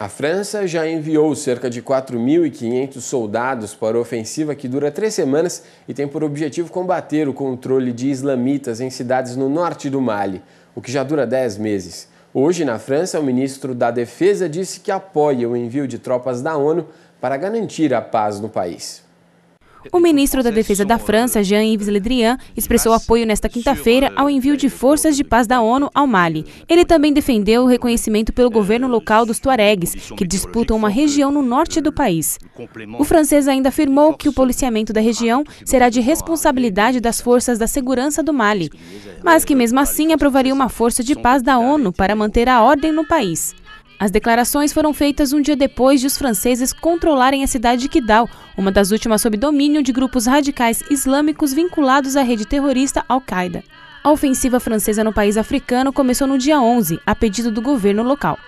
A França já enviou cerca de 4.500 soldados para a ofensiva que dura três semanas e tem por objetivo combater o controle de islamitas em cidades no norte do Mali, o que já dura dez meses. Hoje, na França, o ministro da Defesa disse que apoia o envio de tropas da ONU para garantir a paz no país. O ministro da Defesa da França, Jean-Yves Le Drian, expressou apoio nesta quinta-feira ao envio de forças de paz da ONU ao Mali. Ele também defendeu o reconhecimento pelo governo local dos Tuaregs, que disputam uma região no norte do país. O francês ainda afirmou que o policiamento da região será de responsabilidade das forças da segurança do Mali, mas que mesmo assim aprovaria uma força de paz da ONU para manter a ordem no país. As declarações foram feitas um dia depois de os franceses controlarem a cidade de Kidal, uma das últimas sob domínio de grupos radicais islâmicos vinculados à rede terrorista Al-Qaeda. A ofensiva francesa no país africano começou no dia 11, a pedido do governo local.